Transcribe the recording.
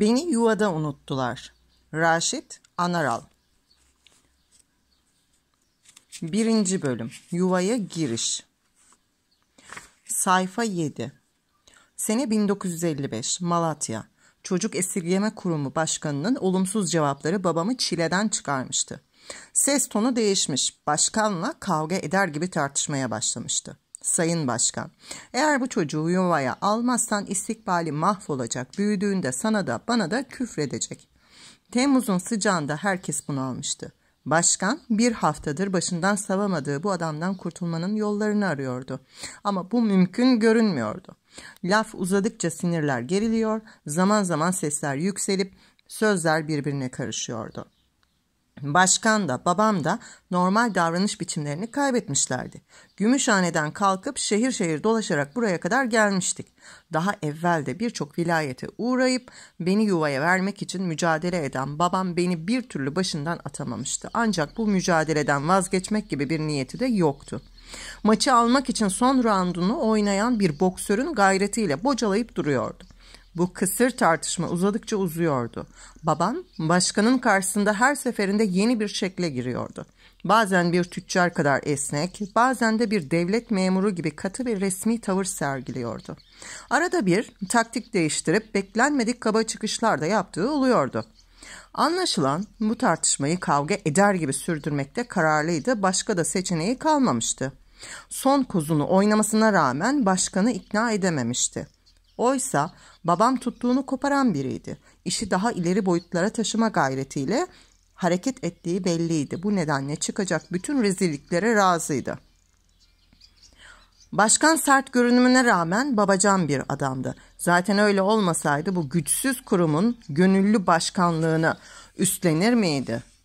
Beni yuvada unuttular. Raşit Anaral Birinci bölüm Yuvaya giriş Sayfa 7 Sene 1955 Malatya Çocuk Esirgeme Kurumu Başkanı'nın olumsuz cevapları babamı çileden çıkarmıştı. Ses tonu değişmiş, başkanla kavga eder gibi tartışmaya başlamıştı. Sayın Başkan. Eğer bu çocuğu yuvaya almazsan istikbali mahvolacak. Büyüdüğünde sana da bana da küfredecek. Temmuz'un sıcağında herkes bunu almıştı. Başkan bir haftadır başından savamadığı bu adamdan kurtulmanın yollarını arıyordu. Ama bu mümkün görünmüyordu. Laf uzadıkça sinirler geriliyor, zaman zaman sesler yükselip sözler birbirine karışıyordu. Başkan da babam da normal davranış biçimlerini kaybetmişlerdi. Gümüşhane'den kalkıp şehir şehir dolaşarak buraya kadar gelmiştik. Daha evvel de birçok vilayete uğrayıp beni yuvaya vermek için mücadele eden babam beni bir türlü başından atamamıştı. Ancak bu mücadeleden vazgeçmek gibi bir niyeti de yoktu. Maçı almak için son roundunu oynayan bir boksörün gayretiyle bocalayıp duruyordu. Bu kısır tartışma uzadıkça uzuyordu. Babam başkanın karşısında her seferinde yeni bir şekle giriyordu. Bazen bir tüccar kadar esnek, bazen de bir devlet memuru gibi katı bir resmi tavır sergiliyordu. Arada bir taktik değiştirip beklenmedik kaba çıkışlar da yaptığı oluyordu. Anlaşılan bu tartışmayı kavga eder gibi sürdürmekte kararlıydı. Başka da seçeneği kalmamıştı. Son kozunu oynamasına rağmen başkanı ikna edememişti. Oysa babam tuttuğunu koparan biriydi. İşi daha ileri boyutlara taşıma gayretiyle hareket ettiği belliydi. Bu nedenle çıkacak bütün rezilliklere razıydı. Başkan sert görünümüne rağmen babacan bir adamdı. Zaten öyle olmasaydı bu güçsüz kurumun gönüllü başkanlığını üstlenir miydi?